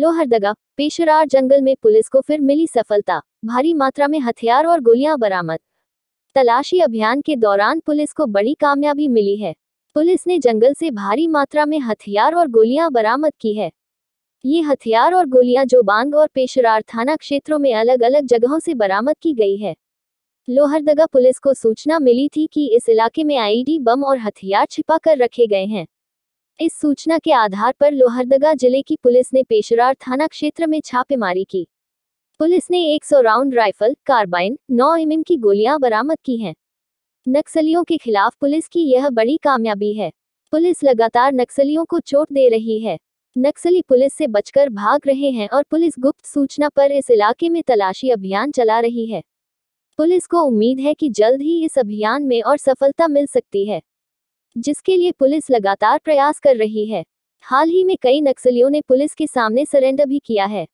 लोहरदगा पेशरार जंगल में पुलिस को फिर मिली सफलता भारी मात्रा में हथियार और गोलियां बरामद तलाशी अभियान के दौरान पुलिस को बड़ी कामयाबी मिली है पुलिस ने जंगल से भारी मात्रा में हथियार और गोलियां बरामद की है ये हथियार और गोलियां जो बांग और पेशरार थाना क्षेत्रों में अलग अलग जगहों से बरामद की गई है लोहरदगा पुलिस को सूचना मिली थी कि इस इलाके में आईडी बम और हथियार छिपा कर रखे गए हैं इस सूचना के आधार पर लोहरदगा जिले की पुलिस ने पेशरार थाना क्षेत्र में छापेमारी की पुलिस ने 100 राउंड राइफल कार्बाइन 9 एमएम की गोलियां बरामद की हैं नक्सलियों के खिलाफ पुलिस की यह बड़ी कामयाबी है पुलिस लगातार नक्सलियों को चोट दे रही है नक्सली पुलिस से बचकर भाग रहे हैं और पुलिस गुप्त सूचना पर इस इलाके में तलाशी अभियान चला रही है पुलिस को उम्मीद है कि जल्द ही इस अभियान में और सफलता मिल सकती है जिसके लिए पुलिस लगातार प्रयास कर रही है हाल ही में कई नक्सलियों ने पुलिस के सामने सरेंडर भी किया है